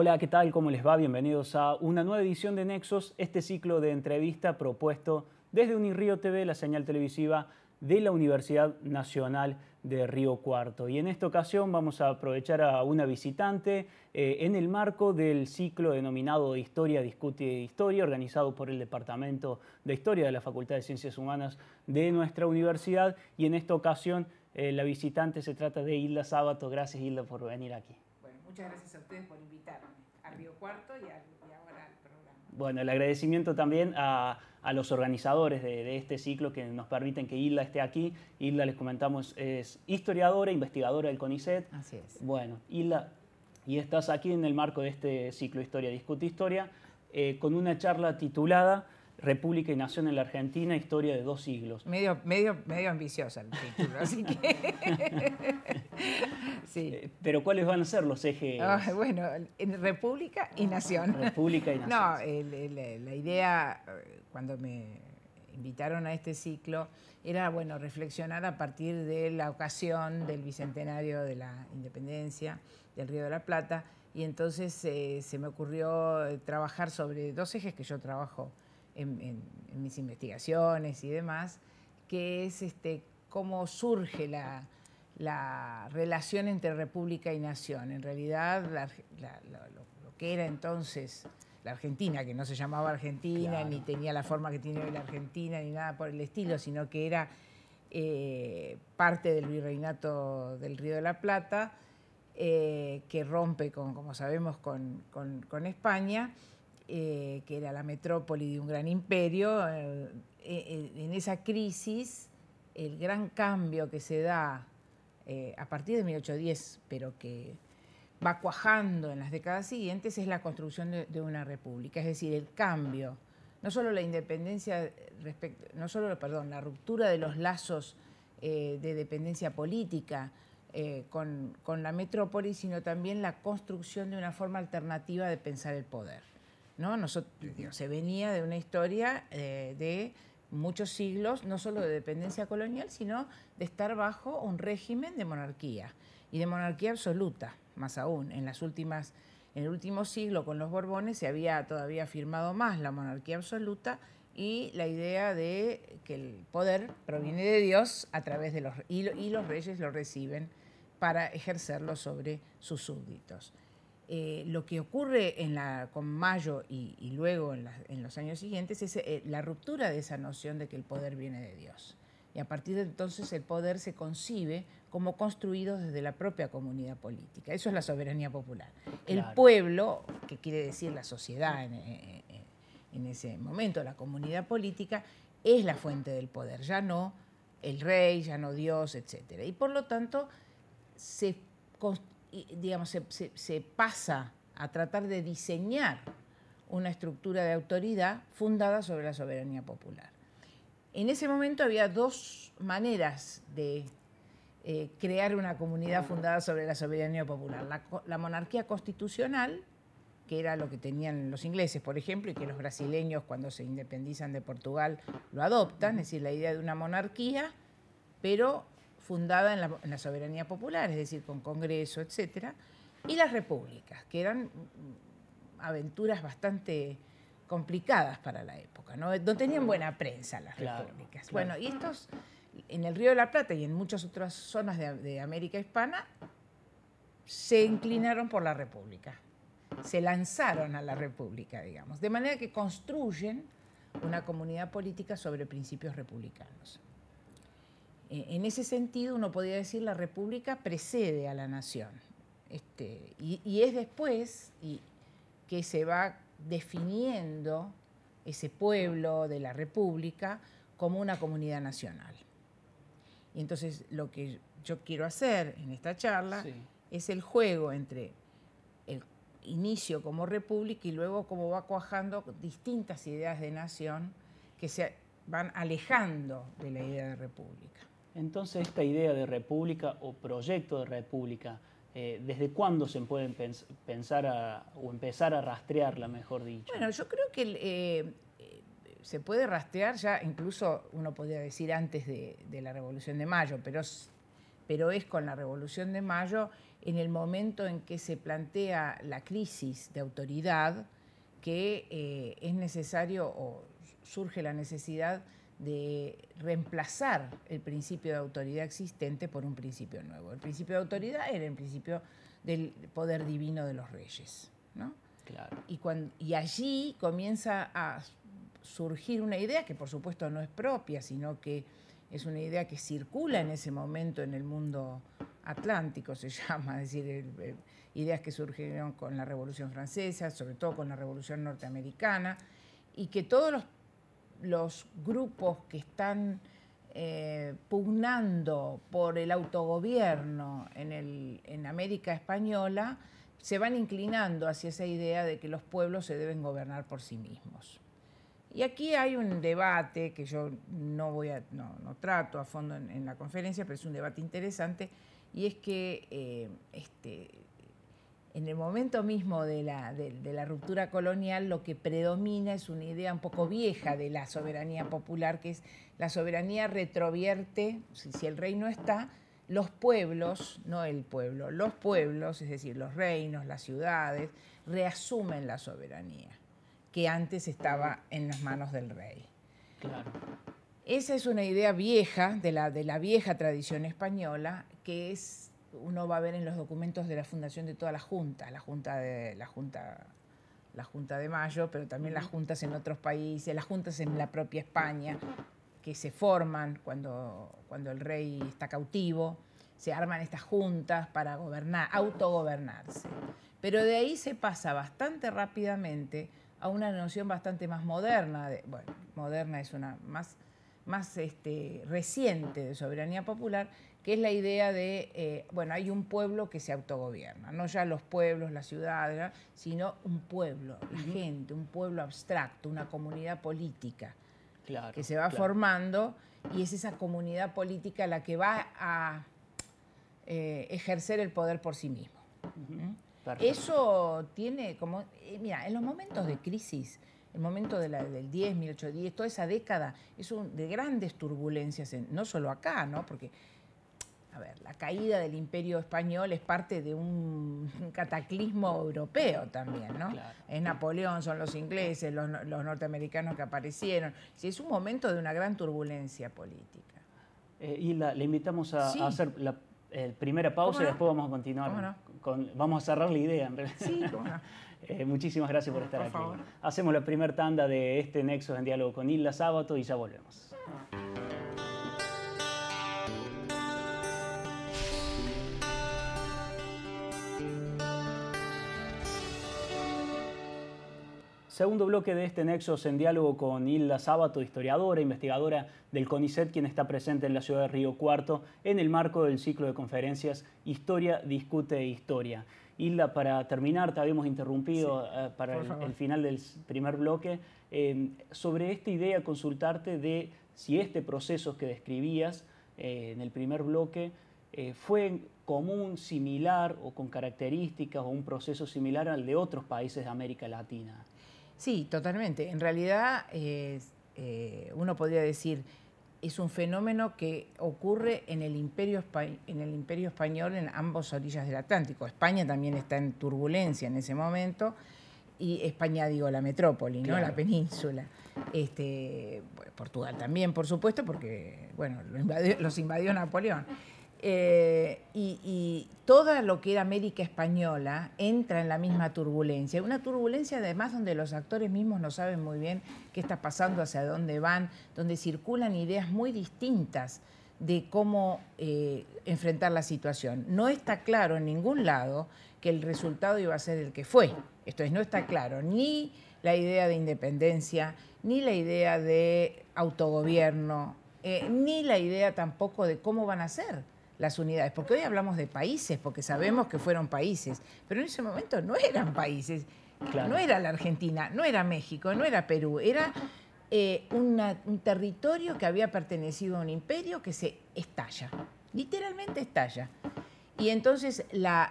Hola, ¿qué tal? ¿Cómo les va? Bienvenidos a una nueva edición de Nexos, este ciclo de entrevista propuesto desde Unirío TV, la señal televisiva de la Universidad Nacional de Río Cuarto. Y en esta ocasión vamos a aprovechar a una visitante eh, en el marco del ciclo denominado Historia Discute Historia, organizado por el Departamento de Historia de la Facultad de Ciencias Humanas de nuestra universidad. Y en esta ocasión eh, la visitante se trata de Hilda Sábato. Gracias Hilda por venir aquí. Muchas gracias a ustedes por invitarme al Río Cuarto y, ahora al programa. Bueno, el agradecimiento también a, los organizadores de, este ciclo que nos permiten que Hilda esté aquí. Hilda, les comentamos, es historiadora, investigadora del CONICET. Así es. Bueno, Hilda, y estás aquí en el marco de este ciclo Historia Discute Historia eh, con una charla titulada República y Nación en la Argentina, historia de dos siglos. Medio, medio, medio ambiciosa el título, así que Eh, pero ¿cuáles van a ser los ejes? Ah, bueno, República y Nación. República y Nación. No, la idea, eh, cuando me invitaron a este ciclo, era, bueno, reflexionar a partir de la ocasión del bicentenario de la independencia del Río de la Plata, y entonces eh, se me ocurrió trabajar sobre dos ejes que yo trabajo en, en mis investigaciones y demás, que es este, cómo surge la la relación entre república y nación. En realidad, lo, que era entonces la Argentina, que no se llamaba Argentina, ni tenía la forma que tiene hoy la Argentina, ni nada por el estilo, sino que era eh, parte del virreinato del Río de la Plata, eh, que rompe, con, como sabemos, con, España. Eh, que era la metrópoli de un gran imperio, en esa crisis, el gran cambio que se da eh, a partir de 1810, pero que va cuajando en las décadas siguientes, es la construcción de, una república, es decir, el cambio, no solo la independencia, respecto, no solo, perdón, la ruptura de los lazos eh, de dependencia política eh, con, la metrópolis, sino también la construcción de una forma alternativa de pensar el poder. ¿no? Nosotros, se venía de una historia de muchos siglos, no solo de dependencia colonial, sino de estar bajo un régimen de monarquía y de monarquía absoluta, más aún. En, las últimas, en el último siglo con los Borbones se había todavía firmado más la monarquía absoluta y la idea de que el poder proviene de Dios a través de los y los reyes lo reciben para ejercerlo sobre sus súbditos. Eh, lo que ocurre en la, con Mayo y, luego en, los años siguientes es eh, la ruptura de esa noción de que el poder viene de Dios. Y a partir de entonces el poder se concibe como construido desde la propia comunidad política. Eso es la soberanía popular. El pueblo, que quiere decir la sociedad en, en ese momento, la comunidad política, es la fuente del poder, ya no el rey, ya no Dios, etc. Y por lo tanto se construye digamos, se, pasa a tratar de diseñar una estructura de autoridad fundada sobre la soberanía popular. En ese momento había dos maneras de eh, crear una comunidad fundada sobre la soberanía popular. La, la, monarquía constitucional, que era lo que tenían los ingleses, por ejemplo, y que los brasileños cuando se independizan de Portugal lo adoptan, es decir, la idea de una monarquía, pero fundada en la, soberanía popular, es decir, con Congreso, etcétera, y las repúblicas, que eran mm, aventuras bastante complicadas para la época, no, tenían buena prensa las repúblicas. Bueno, y estos en el Río de la Plata y en muchas otras zonas de, América Hispana se inclinaron por la República, se lanzaron a la República, digamos, de manera que construyen una comunidad política sobre principios republicanos. Eh, en ese sentido uno podría decir la república precede a la nación. Este, y, es después que se va definiendo ese pueblo de la república como una comunidad nacional. Y entonces lo que yo quiero hacer en esta charla es el juego entre el inicio como república y luego cómo va cuajando distintas ideas de nación que se van alejando de la idea de república. Entonces, esta idea de república o proyecto de república, eh, ¿desde cuándo se pueden pensar o empezar a rastrearla, mejor dicho? Bueno, yo creo que eh, eh, se puede rastrear ya, incluso uno podría decir antes de, la Revolución de Mayo, pero, pero es con la Revolución de Mayo en el momento en que se plantea la crisis de autoridad que es necesario o surge la necesidad de reemplazar el principio de autoridad existente por un principio nuevo. El principio de autoridad era el principio del poder divino de los reyes. Claro. Y, y allí comienza a surgir una idea que por supuesto no es propia, sino que es una idea que circula en ese momento en el mundo atlántico, se llama, es decir, ideas que surgieron con la Revolución Francesa, sobre todo con la Revolución Norteamericana, y que todos los los grupos que están eh, pugnando por el autogobierno en, el, en América Española se van inclinando hacia esa idea de que los pueblos se deben gobernar por sí mismos. Y aquí hay un debate que yo no, voy a, no, trato a fondo en, la conferencia, pero es un debate interesante, y es que eh, este, en el momento mismo de la, ruptura colonial lo que predomina es una idea un poco vieja de la soberanía popular, que es la soberanía retrovierte, si, el rey no está, los pueblos, no el pueblo, los pueblos, es decir, los reinos, las ciudades, reasumen la soberanía que antes estaba en las manos del rey. Claro. Esa es una idea vieja, de la, de la vieja tradición española, que es uno va a ver en los documentos de la fundación de todas las juntas, la junta de la junta la junta de mayo, pero también las juntas en otros países, las juntas en la propia España que se forman cuando el rey está cautivo, se arman estas juntas para gobernar, autogobernarse. Pero de ahí se pasa bastante rápidamente a una noción bastante más moderna, bueno, moderna es una más este, reciente de soberanía popular, que es la idea de, eh, bueno, hay un pueblo que se autogobierna, no ya los pueblos, la ciudad, sino un pueblo, la gente, un pueblo abstracto, una comunidad política que se va formando y es esa comunidad política la que va a eh, ejercer el poder por sí mismo. Eso tiene como, eh, mira, en los momentos de crisis, el momento de la, del 10, 1810, toda esa década es de grandes turbulencias, no solo acá, ¿no? Porque a ver, la caída del imperio español es parte de un cataclismo europeo también, ¿no? Es Napoleón, son los ingleses, los, norteamericanos que aparecieron. es un momento de una gran turbulencia política. Eh, le invitamos a, hacer la eh, primera pausa y después vamos a continuar. vamos a cerrar la idea, en realidad. Eh, muchísimas gracias por estar aquí. Hacemos la primera tanda de este Nexo en diálogo con Hilda Sábato y ya volvemos. Ah. Segundo bloque de este Nexos en diálogo con Hilda Sábato, historiadora, e investigadora del CONICET, quien está presente en la ciudad de Río Cuarto en el marco del ciclo de conferencias Historia discute e historia. Hilda, para terminar, te habíamos interrumpido eh, para el, final del primer bloque, em, sobre esta idea consultarte de si este proceso que describías eh, en el primer bloque eh, fue común, similar o con características o un proceso similar al de otros países de América Latina. Sí, totalmente. En realidad, eh, uno podría decir, es un fenómeno que ocurre en el imperio, en el imperio español en ambas orillas del Atlántico. España también está en turbulencia en ese momento y España digo la metrópoli, ¿no? La península. Este, Portugal también, por supuesto, porque bueno, los invadió Napoleón. Eh, y, toda lo que era América Española entra en la misma turbulencia. Una turbulencia además donde los actores mismos no saben muy bien qué está pasando, hacia dónde van, donde circulan ideas muy distintas de cómo eh, enfrentar la situación. No está claro en ningún lado que el resultado iba a ser el que fue. Esto es, no está claro ni la idea de independencia, ni la idea de autogobierno, eh, ni la idea tampoco de cómo van a ser las unidades, porque hoy hablamos de países, porque sabemos que fueron países, pero en ese momento no eran países, no era la Argentina, no era México, no era Perú, era eh, un territorio que había pertenecido a un imperio que se estalla, literalmente estalla. Y entonces, la,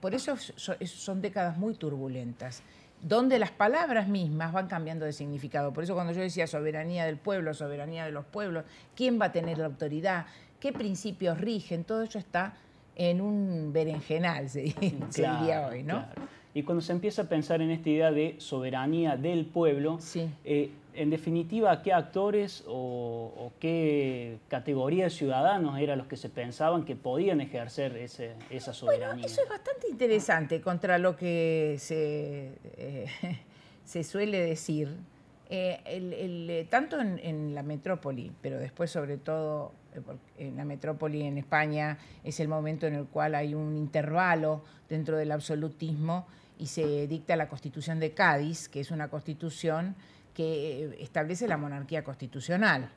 por eso son décadas muy turbulentas donde las palabras mismas van cambiando de significado. Por eso cuando yo decía soberanía del pueblo, soberanía de los pueblos, ¿quién va a tener la autoridad? qué principios rigen, todo eso está en un berenjenal, se, diría hoy, ¿no? Y cuando se empieza a pensar en esta idea de soberanía del pueblo, eh, en definitiva, ¿qué actores o, qué categoría de ciudadanos eran los que se pensaban que podían ejercer esa soberanía? Bueno, eso es bastante interesante contra lo que se, eh, suele decir, eh, tanto en la metrópoli, pero después sobre todo este, en la metrópoli en España es el momento en el cual hay un intervalo dentro del absolutismo y se dicta la Constitución de Cádiz, que es una constitución que eh, establece la monarquía constitucional.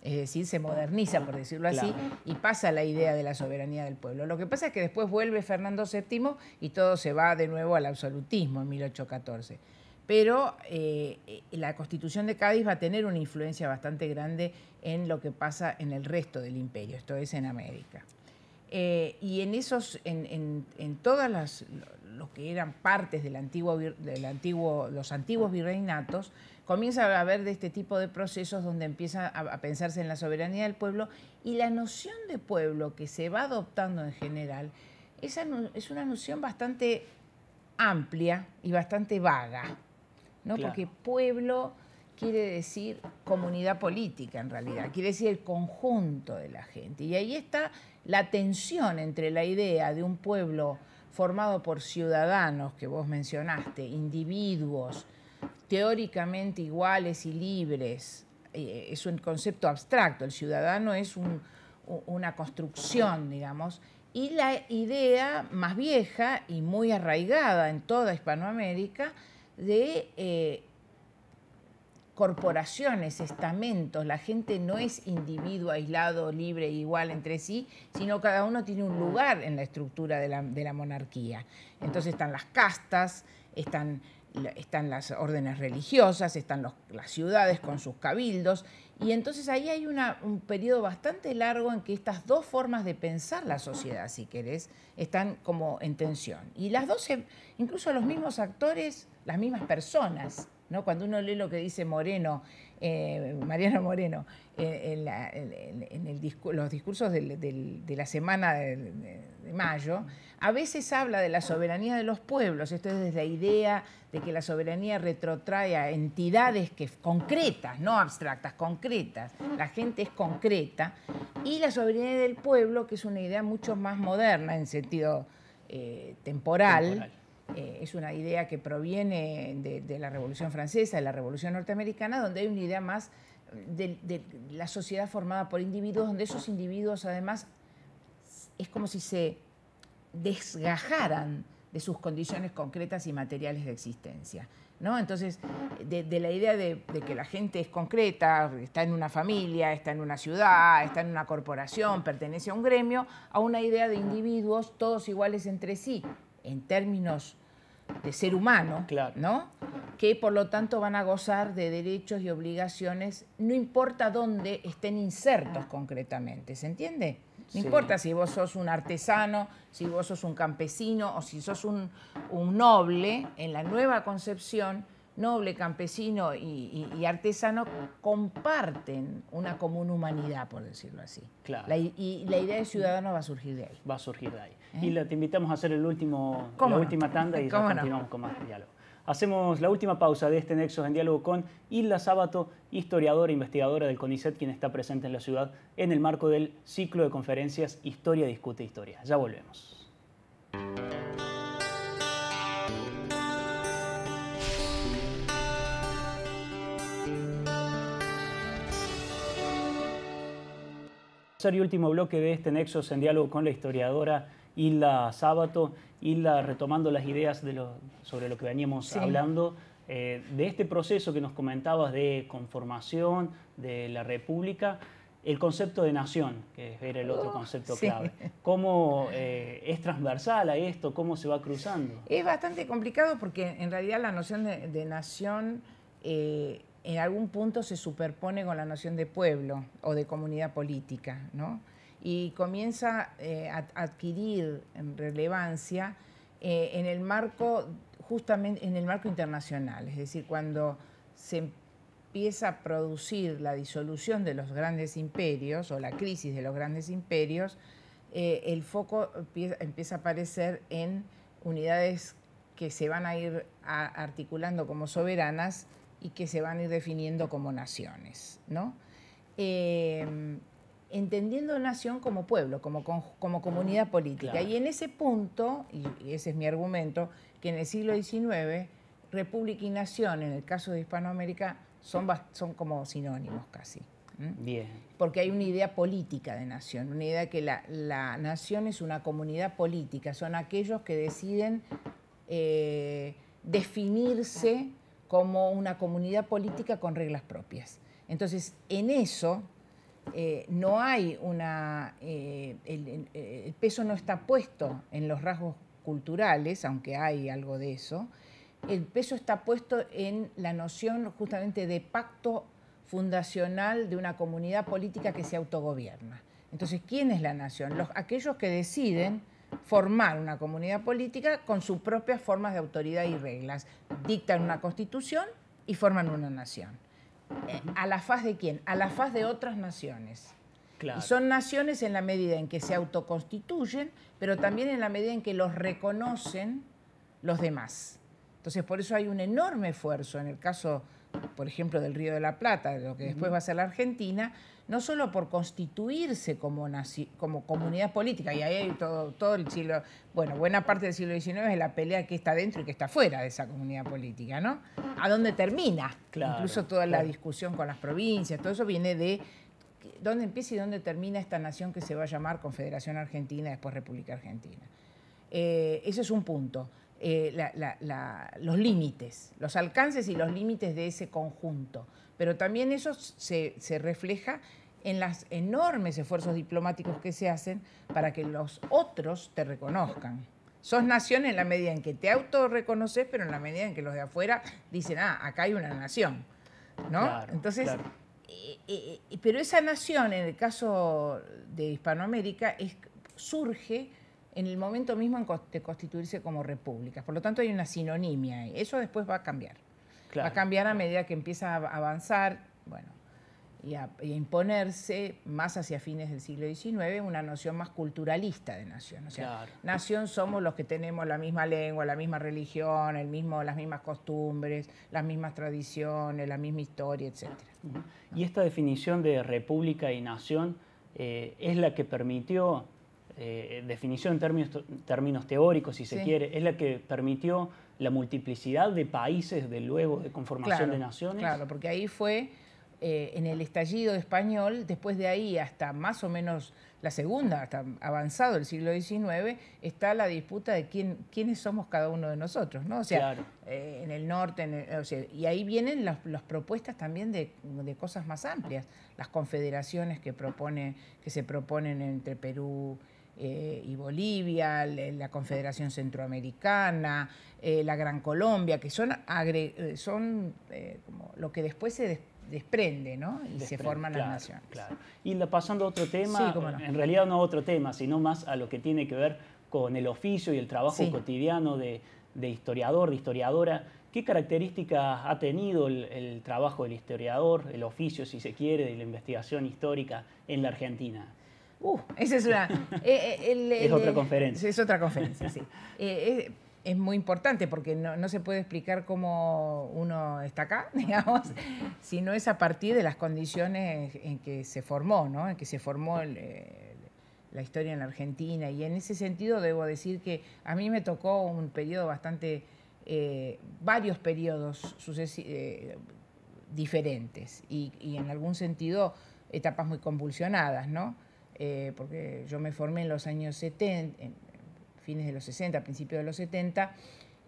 Es decir, se moderniza, por decirlo así, y pasa la idea de la soberanía del pueblo. Lo que pasa es que después vuelve Fernando VII y todo se va de nuevo al absolutismo en 1814 pero eh, eh, la constitución de Cádiz va a tener una influencia bastante grande en lo que pasa en el resto del imperio, esto es en América. Eh, y en esos, en, todas las los que eran partes del antiguo, del antiguo, los antiguos virreinatos, comienza a haber de este tipo de procesos donde empieza a, pensarse en la soberanía del pueblo y la noción de pueblo que se va adoptando en general es una noción bastante amplia y bastante vaga. ¿no? Porque pueblo quiere decir comunidad política en realidad, quiere decir el conjunto de la gente. Y ahí está la tensión entre la idea de un pueblo formado por ciudadanos que vos mencionaste, individuos teóricamente iguales y libres, eh, es un concepto abstracto, el ciudadano es una construcción, digamos, y la idea más vieja y muy arraigada en toda Hispanoamérica, de eh, corporaciones, estamentos, la gente no es individuo aislado, libre, igual entre sí, sino cada uno tiene un lugar en la estructura de la, monarquía. Entonces están las castas, están, las órdenes religiosas, están las ciudades con sus cabildos, y entonces ahí hay un periodo bastante largo en que estas dos formas de pensar la sociedad, si querés, están como en tensión. Y las dos, incluso los mismos actores las mismas personas. ¿no? Cuando uno lee lo que dice Moreno, eh, Mariano Moreno, eh, en, los discursos de la semana de, mayo, a veces habla de la soberanía de los pueblos, esto es desde la idea de que la soberanía retrotrae a entidades que, concretas, no abstractas, concretas, la gente es concreta, y la soberanía del pueblo, que es una idea mucho más moderna en sentido eh, temporal eh, es una idea que proviene de, la Revolución Francesa, de la Revolución Norteamericana, donde hay una idea más de, la sociedad formada por individuos, donde esos individuos además es como si se desgajaran de sus condiciones concretas y materiales de existencia. ¿no? Entonces, de, la idea de, que la gente es concreta, está en una familia, está en una ciudad, está en una corporación, pertenece a un gremio, a una idea de individuos todos iguales entre sí, en términos de ser humano, ¿no? Que por lo tanto van a gozar de derechos y obligaciones, no importa dónde estén insertos ah. concretamente, ¿se entiende? No importa si vos sos un artesano, si vos sos un campesino o si sos un noble, en la nueva concepción, noble, campesino y, artesano comparten una común humanidad, por decirlo así. Claro. y la idea de ciudadano va a surgir de ahí. Va a surgir de ahí. ¿Eh? Y la, te invitamos a hacer la última tanda y ya continuamos con más diálogo. Hacemos la última pausa de este Nexo en diálogo con Hilda Sábato, historiadora e investigadora del CONICET, quien está presente en la ciudad en el marco del ciclo de conferencias Historia Discute Historia. Ya volvemos. y último bloque de este Nexos en diálogo con la historiadora Hilda Sábato. Hilda, retomando las ideas sobre lo que veníamos hablando, eh, de este proceso que nos comentabas de conformación de la República, el concepto de nación, que era el otro oh, concepto clave. ¿Cómo eh, es transversal a esto? ¿Cómo se va cruzando? Es bastante complicado porque en realidad la noción de, nación... Eh, en algún punto se superpone con la noción de pueblo o de comunidad política, ¿no? Y comienza eh, a adquirir em, relevancia eh, en el marco, justamente en el marco internacional, es decir, cuando se empieza a producir la disolución de los grandes imperios o la crisis de los grandes imperios, eh, el foco empieza a aparecer en unidades que se van a ir articulando como soberanas y que se van a ir definiendo como naciones, ¿no? Em, entendiendo nación como pueblo, como, como comunidad política. Y en ese punto, y ese es mi argumento, que en el siglo XIX, república y nación, en el caso de Hispanoamérica, son, son como sinónimos casi. Bien. Porque hay una idea política de nación, una idea que la, nación es una comunidad política, son aquellos que deciden eh, definirse como una comunidad política con reglas propias. Entonces, en eso eh, no hay eh, eh, el, peso no está puesto en los rasgos culturales, aunque hay algo de eso. El peso está puesto en la noción justamente de pacto fundacional de una comunidad política que se autogobierna. Entonces, ¿quién es la nación? aquellos que deciden formar una comunidad política con sus propias formas de autoridad y reglas. Dictan una constitución y forman una nación. Eh, ¿A la faz de quién? A la faz de otras naciones. Y son naciones en la medida en que se autoconstituyen, pero también en la medida en que los reconocen los demás. Entonces, por eso hay un enorme esfuerzo en el caso por ejemplo, del Río de la Plata, de lo que después va a ser la Argentina, no solo por constituirse como, como comunidad política, y ahí hay todo, el siglo, bueno, buena parte del siglo XIX es la pelea que está dentro y que está fuera de esa comunidad política, ¿no? ¿A dónde termina? Incluso toda la discusión con las provincias, todo eso viene de dónde empieza y dónde termina esta nación que se va a llamar Confederación Argentina, después República Argentina. Eh, ese es un punto. Eh, los límites, los alcances y los límites de ese conjunto. Pero también eso se, refleja en los enormes esfuerzos diplomáticos que se hacen para que los otros te reconozcan. Sos nación en la medida en que te autorreconoces, pero en la medida en que los de afuera dicen, ah, acá hay una nación. ¿No? Entonces, eh, eh, pero esa nación, en el caso de Hispanoamérica, surge en el momento mismo de constituirse como república. Por lo tanto, hay una sinonimia. Eso después va a cambiar. va a cambiar a medida que empieza a avanzar, bueno, y a, imponerse más hacia fines del siglo XIX una noción más culturalista de nación. O sea, nación somos los que tenemos la misma lengua, la misma religión, el mismo, las mismas costumbres, las mismas tradiciones, la misma historia, etc. Y esta definición de república y nación eh, es la que permitió eh, definición en términos, términos teóricos, si se quiere, es la que permitió la multiplicidad de países de luego de conformación de naciones. Claro, porque ahí fue eh, en el estallido español, después de ahí hasta más o menos la segunda, hasta avanzado el siglo XIX, está la disputa de quiénes somos cada uno de nosotros, ¿no? O sea, eh, en el norte, y ahí vienen las, propuestas también de, cosas más amplias, las confederaciones que, propone, que se proponen entre Perú, eh, y Bolivia, la Confederación Centroamericana, eh, la Gran Colombia, que son, eh, son lo que después se desprende, Y se forman las naciones. Y pasando a otro tema, en realidad no a otro tema, sino más a lo que tiene que ver con el oficio y el trabajo cotidiano de, historiador, de historiadora. ¿Qué características ha tenido el, el trabajo del historiador, el oficio, si se quiere, de la investigación histórica en la Argentina? Uh, esa es una... Eh, eh, otra conferencia. Es otra conferencia, sí. Eh, es, muy importante porque no, se puede explicar cómo uno está acá, digamos, si no es a partir de las condiciones en que se formó, ¿no? En que se formó la historia en la Argentina. Y en ese sentido debo decir que a mí me tocó un periodo bastante... varios periodos diferentes y, y, en algún sentido etapas muy convulsionadas, ¿no? Eh, porque yo me formé en los años 70, fines de los 60, principios de los 70,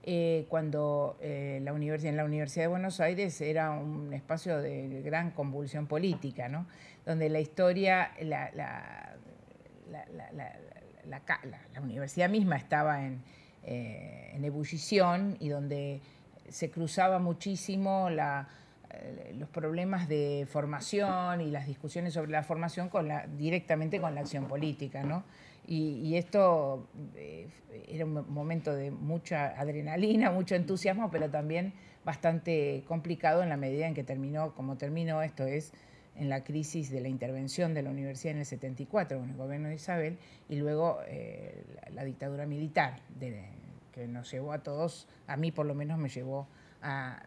eh, cuando eh, la universidad, en la Universidad de Buenos Aires era un espacio de gran convulsión política, donde la historia, la, universidad misma estaba en ebullición y donde se cruzaba muchísimo la eh, los problemas de formación y las discusiones sobre la formación con la, directamente con la acción política, ¿no? Y, esto eh, era un momento de mucha adrenalina, mucho entusiasmo, pero también bastante complicado en la medida en que terminó, como terminó, esto es en la crisis de la intervención de la universidad en el 74 con el gobierno de Isabel y luego eh, la, dictadura militar que nos llevó a todos, a mí por lo menos me llevó a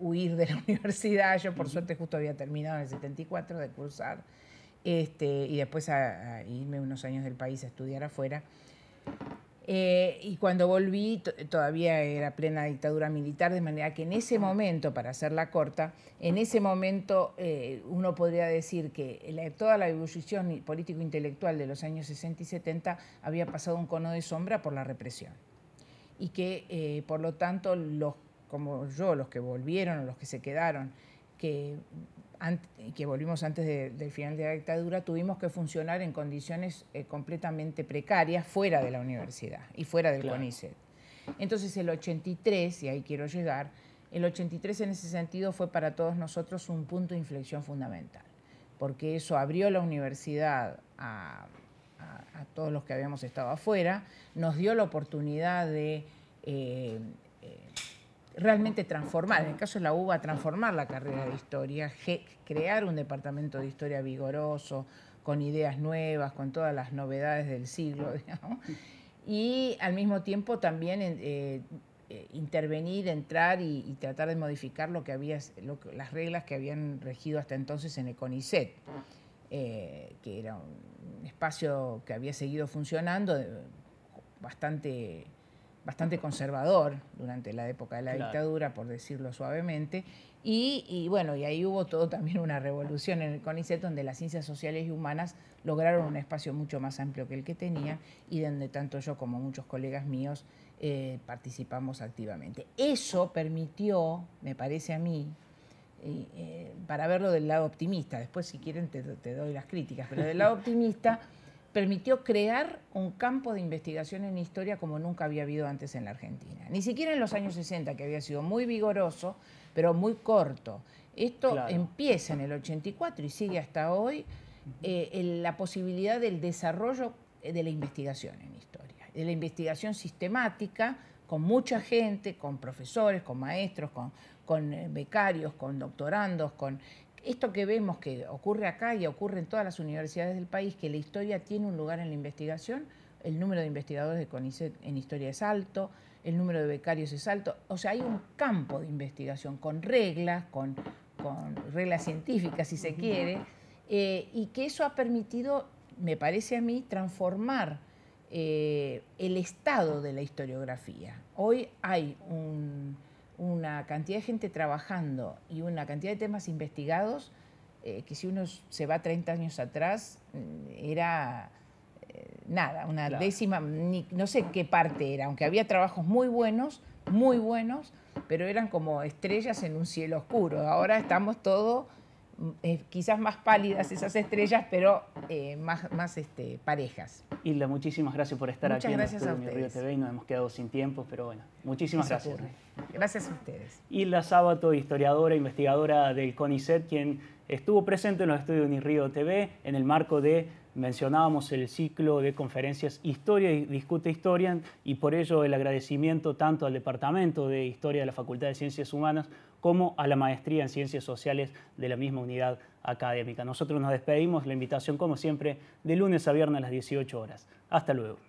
huir de la universidad. Yo, por suerte, justo había terminado en el 74 de cursar este, y después a, irme unos años del país a estudiar afuera. Eh, y cuando volví todavía era plena dictadura militar, de manera que en ese momento, para hacerla corta, en ese momento eh, uno podría decir que toda la evolución político-intelectual de los años 60 y 70 había pasado un cono de sombra por la represión. Y que, eh, por lo tanto, los como yo, los que volvieron o los que se quedaron, que, que volvimos antes del final de la dictadura, tuvimos que funcionar en condiciones eh, completamente precarias fuera de la universidad y fuera del CONICET. Entonces el 83, y ahí quiero llegar, el 83 en ese sentido fue para todos nosotros un punto de inflexión fundamental, porque eso abrió la universidad a, todos los que habíamos estado afuera, nos dio la oportunidad de... Eh, eh, realmente transformar, en el caso de la UBA, transformar la carrera de historia, crear un departamento de historia vigoroso, con ideas nuevas, con todas las novedades del siglo, digamos, y al mismo tiempo también eh, eh, intervenir, entrar y, tratar de modificar lo que había, las reglas que habían regido hasta entonces en el CONICET, eh, que era un espacio que había seguido funcionando bastante bastante conservador durante la época de la dictadura, por decirlo suavemente, y, bueno, y ahí hubo todo también una revolución en el CONICET donde las ciencias sociales y humanas lograron un espacio mucho más amplio que el que tenía y donde tanto yo como muchos colegas míos eh, participamos activamente. Eso permitió, me parece a mí, eh, para verlo del lado optimista, después si quieren te doy las críticas, pero del lado optimista permitió crear un campo de investigación en historia como nunca había habido antes en la Argentina. Ni siquiera en los años 60, que había sido muy vigoroso, pero muy corto. Esto empieza en el 84 y sigue hasta hoy eh, la posibilidad del desarrollo eh, de la investigación en historia, de la investigación sistemática con mucha gente, con profesores, con maestros, con, con eh, becarios, con doctorandos, con esto que vemos que ocurre acá y ocurre en todas las universidades del país, que la historia tiene un lugar en la investigación, el número de investigadores de CONICET en historia es alto, el número de becarios es alto, o sea, hay un campo de investigación con reglas, con, con reglas científicas si se quiere, eh, y que eso ha permitido, me parece a mí, transformar eh, el estado de la historiografía. Hoy hay un una cantidad de gente trabajando y una cantidad de temas investigados eh, que si uno se va 30 años atrás mm, era eh, nada, una décima, no sé qué parte era, aunque había trabajos muy buenos, muy buenos, pero eran como estrellas en un cielo oscuro. Ahora estamos todos eh, quizás más pálidas esas estrellas, pero eh, más, más este, parejas. Hilda, muchísimas gracias por estar aquí en el Río TV y nos hemos quedado sin tiempo, pero bueno, muchísimas gracias. Gracias a ustedes. Hilda Sábato, historiadora, investigadora del CONICET, quien estuvo presente en los estudios de Río TV en el marco de mencionábamos el ciclo de conferencias Historia y Discute Historia y por ello el agradecimiento tanto al Departamento de Historia de la Facultad de Ciencias Humanas como a la Maestría en Ciencias Sociales de la misma unidad académica. Nosotros nos despedimos, la invitación como siempre de lunes a viernes a las 18 horas. Hasta luego.